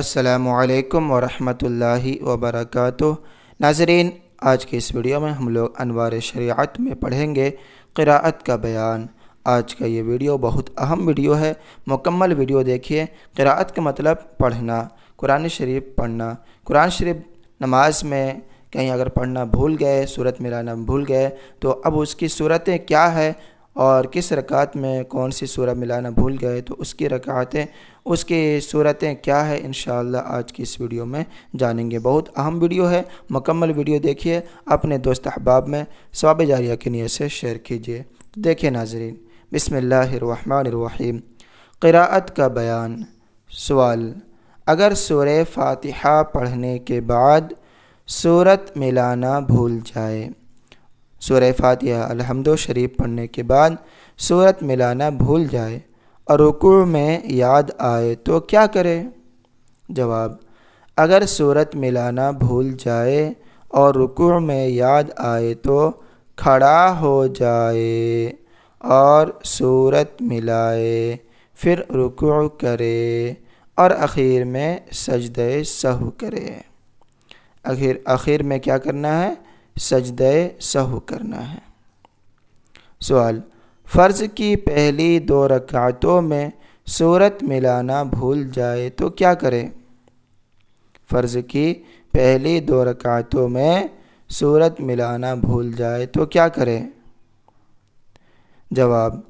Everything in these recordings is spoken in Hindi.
असलकम वरहि वबरक नाजरीन आज के इस वीडियो में हम लोग अनवार शरीयत में पढ़ेंगे क़राअत का बयान आज का ये वीडियो बहुत अहम वीडियो है मुकम्मल वीडियो देखिए क़राअत का मतलब पढ़ना कुरान शरीफ पढ़ना कुरान शरीफ नमाज में कहीं अगर पढ़ना भूल गए सूरत मिलाना भूल गए तो अब उसकी सूरतें क्या है और किस रकात में कौन सी सूरह मिलाना भूल गए तो उसकी रकातें उसकी सूरतें क्या है इन आज की इस वीडियो में जानेंगे बहुत अहम वीडियो है मुकम्मल वीडियो देखिए अपने दोस्त अहबाब में स्वाब जारिया की नीयत से शेयर कीजिए तो देखिए नाजरीन बिसमीम क़रात का बयान सवाल अगर सूर फातिहा पढ़ने के बाद सूरत मिलाना भूल जाए सूर फातिहा अलहमदो शरीफ पढ़ने के बाद सूरत मिलाना भूल जाए और रुकू में याद आए तो क्या करे जवाब अगर सूरत मिलाना भूल जाए और रुकू में याद आए तो खड़ा हो जाए और सूरत मिलाए फिर रुकू करे और आखिर में सजद सहु करे आखिर आखिर में क्या करना है सजदे सहु करना है सवाल फ़र्ज़ की पहली दो रकातों में सूरत मिलाना भूल जाए तो क्या करें फ़र्ज़ की पहली दो रकातों में सूरत मिलाना भूल जाए तो क्या करें जवाब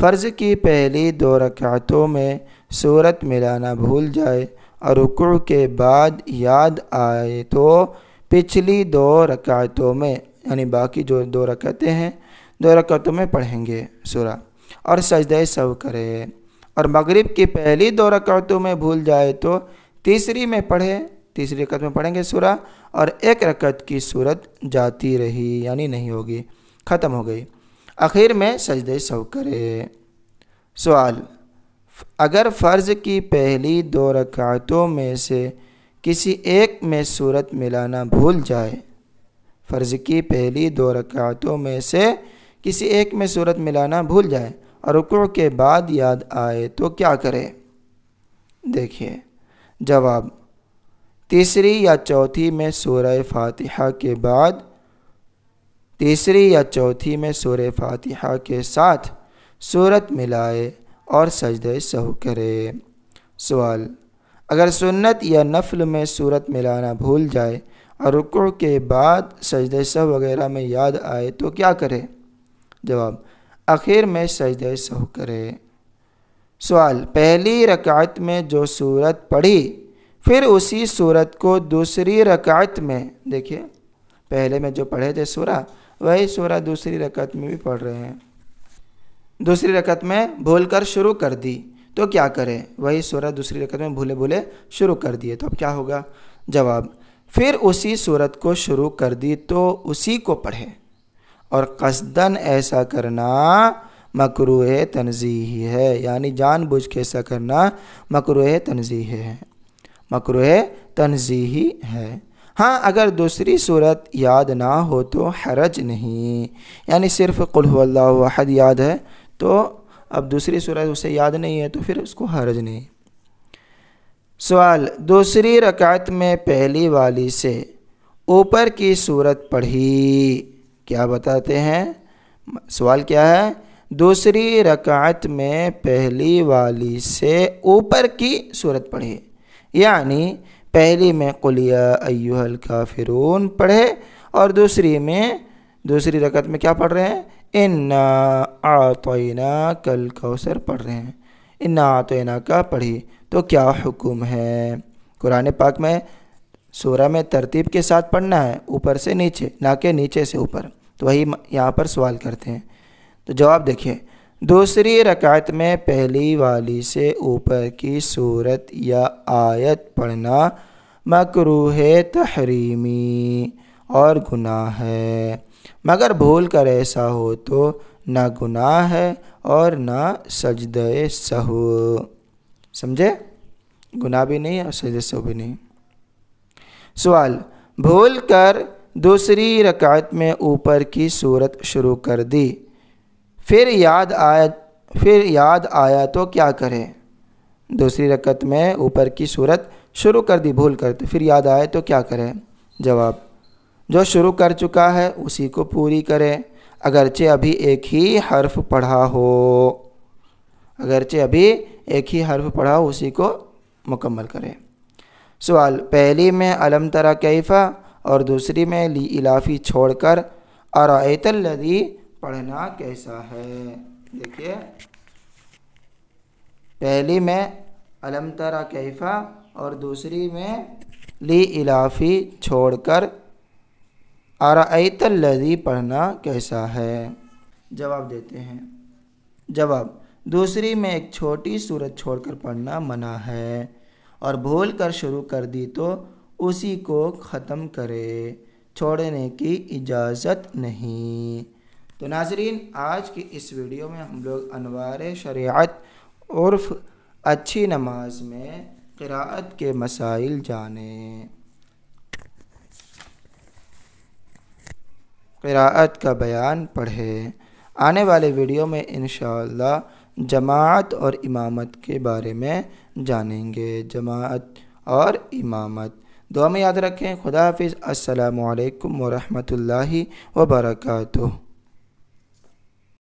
फ़र्ज़ की पहली दो रकातों में सूरत मिलाना भूल जाए और रुकू के बाद याद आए तो पिछली दो रकातों में यानी बाकी जो दो रकतें हैं दो रकतों में पढ़ेंगे सूरा और सजद सब करे और मगरिब की पहली दो रकातों में भूल जाए तो तीसरी में पढ़े तीसरी रकत में पढ़ेंगे सूरा और एक रकत की सूरत जाती रही यानी नहीं होगी ख़त्म हो गई आखिर में सजद सब करे सवाल अगर फ़र्ज़ की पहली दो रकातों में से किसी एक में सूरत मिलाना भूल जाए फ़र्ज़ की पहली दो रकातों में से किसी एक में सूरत मिलाना भूल जाए और रुकू के बाद याद आए तो क्या करे देखिए जवाब तीसरी या चौथी में सूरह फातिहा के बाद तीसरी या चौथी में शुर फातिहा के साथ सूरत मिलाए और सजद सह करे सवाल अगर सुन्नत या नफल में सूरत मिलाना भूल जाए और रुको के बाद सजद सह वगैरह में याद आए तो क्या करे जवाब आखिर में सजद सह करे सवाल पहली रकात में जो सूरत पढ़ी फिर उसी सूरत को दूसरी रकात में देखिए पहले में जो पढ़े थे सूरा वही सूरा दूसरी रकत में भी पढ़ रहे हैं दूसरी रकत में भूल कर शुरू कर दी तो क्या करें वही सूरत दूसरी रकत में भूले भूले शुरू कर दिए तो अब क्या होगा जवाब फिर उसी सूरत को शुरू कर दी तो उसी को पढ़े और कसदन ऐसा करना मकरू तनजीह है यानी जानबूझ के ऐसा करना मकरू तनजीह है मकरू तनजीही है हाँ अगर दूसरी सूरत याद ना हो तो हरज नहीं यानी सिर्फ कुल्हद याद है तो अब दूसरी सूरत उसे याद नहीं है तो फिर उसको हर्ज नहीं सवाल दूसरी रकात में पहली वाली से ऊपर की सूरत पढ़ी क्या बताते हैं सवाल क्या है दूसरी रकात में पहली वाली से ऊपर की सूरत पढ़े यानी पहली में कुलिया अयुहल काफिरून पढ़े और दूसरी में दूसरी रकत में क्या पढ़ रहे हैं इन्ना आतोना कल कौसर पढ़ रहे हैं इन्ना आतोना का पढ़ी तो क्या हुक्म है कुरान पाक में सूरह में तरतीब के साथ पढ़ना है ऊपर से नीचे ना के नीचे से ऊपर तो वही यहाँ पर सवाल करते हैं तो जवाब देखिए दूसरी रकात में पहली वाली से ऊपर की सूरत या आयत पढ़ना मकरूह तहरीमी और गुनाह है मगर भूल कर ऐसा हो तो ना गुनाह है और ना सजद सहु समझे गुनाह भी नहीं और सजद सहु भी नहीं सवाल भूल कर दूसरी रकात में ऊपर की सूरत शुरू कर दी फिर याद आया फिर याद आया तो क्या करें दूसरी रकत में ऊपर की सूरत शुरू कर दी भूल कर तो फिर याद आए तो क्या करें जवाब जो शुरू कर चुका है उसी को पूरी करें अगरचे अभी एक ही हर्फ पढ़ा हो अगरचे अभी एक ही हर्फ पढ़ा हो उसी को मुकम्मल करें सवाल पहली में अलम तरा कैफ़ा और दूसरी में ली इलाफ़ी छोड़कर आरातलदी पढ़ना कैसा है देखिए पहली में अलम तरा कैफ़ा और दूसरी में ली इलाफ़ी छोड़कर आरातल्लि पढ़ना कैसा है जवाब देते हैं जवाब दूसरी में एक छोटी सूरत छोड़कर पढ़ना मना है और भूल कर शुरू कर दी तो उसी को ख़त्म करे छोड़ने की इजाज़त नहीं तो नाजरीन आज की इस वीडियो में हम लोग अनवार शरीयत उर्फ अच्छी नमाज में क़राअत के मसाइल जाने क़रात का बयान पढ़े आने वाले वीडियो में इन जमात और इमामत के बारे में जानेंगे जमात और इमामत दुआ में याद रखें खुदा हाफिज़ असलकम ला वर्का